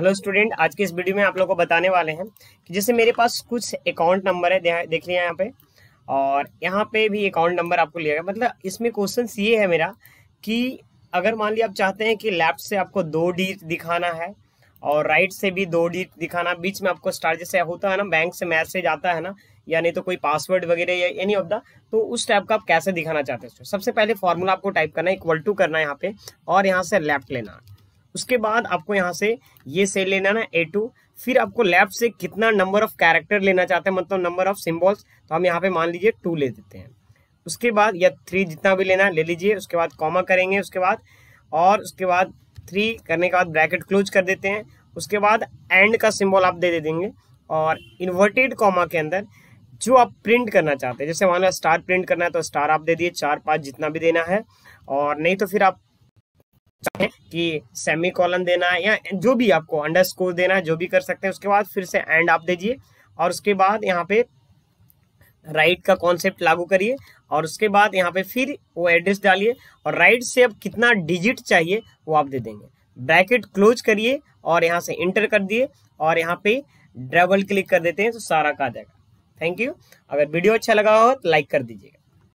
hello student आज के इस वीडियो में आप लोगों को बताने वाले हैं कि जैसे मेरे पास कुछ अकाउंट नंबर है देख लिया यहाँ पे और यहाँ पे भी अकाउंट नंबर आपको लिया गया मतलब इसमें क्वेश्चन ये है मेरा कि अगर मान लिया आप चाहते हैं कि लेफ्ट से आपको दो डिजिट दिखाना है और राइट से भी दो डिजिट दिखाना बीच में आपको स्टार जैसे होता है ना बैंक से मैसेज आता है ना या नहीं तो कोई पासवर्ड वगैरह या एनी ऑफ द तो उस टाइप का आप कैसे दिखाना चाहते हैं सबसे पहले फॉर्मूला आपको टाइप करना है इक्वल टू करना है यहाँ पे और यहाँ से लेफ्ट लेना उसके बाद आपको यहाँ से ये सेल लेना ना ए टू फिर आपको लेफ्ट से कितना नंबर ऑफ कैरेक्टर लेना चाहते हैं मतलब नंबर ऑफ सिम्बॉल्स तो हम यहाँ पे मान लीजिए टू ले देते हैं उसके बाद या थ्री जितना भी लेना है ले लीजिए उसके बाद कॉमा करेंगे उसके बाद और उसके बाद थ्री करने के बाद ब्रैकेट क्लोज कर देते हैं उसके बाद एंड का सिम्बॉल आप दे दे देंगे और इन्वर्टेड कॉमा के अंदर जो आप प्रिंट करना चाहते हैं जैसे मान लो स्टार प्रिंट करना है तो स्टार आप दे दिए चार पाँच जितना भी देना है और नहीं तो फिर आप चाहे कि सेमी कॉलन देना है या जो भी आपको अंडर स्कोर देना है जो भी कर सकते हैं उसके बाद फिर से एंड आप दीजिए और उसके बाद यहाँ पे राइट का कॉन्सेप्ट लागू करिए और उसके बाद यहाँ पे फिर वो एड्रेस डालिए और राइट से अब कितना डिजिट चाहिए वो आप दे देंगे ब्रैकेट क्लोज करिए और यहाँ से इंटर कर दिए और यहाँ पे डबल क्लिक कर देते हैं तो सारा का आ जाएगा थैंक यू अगर वीडियो अच्छा लगा हो तो लाइक कर दीजिएगा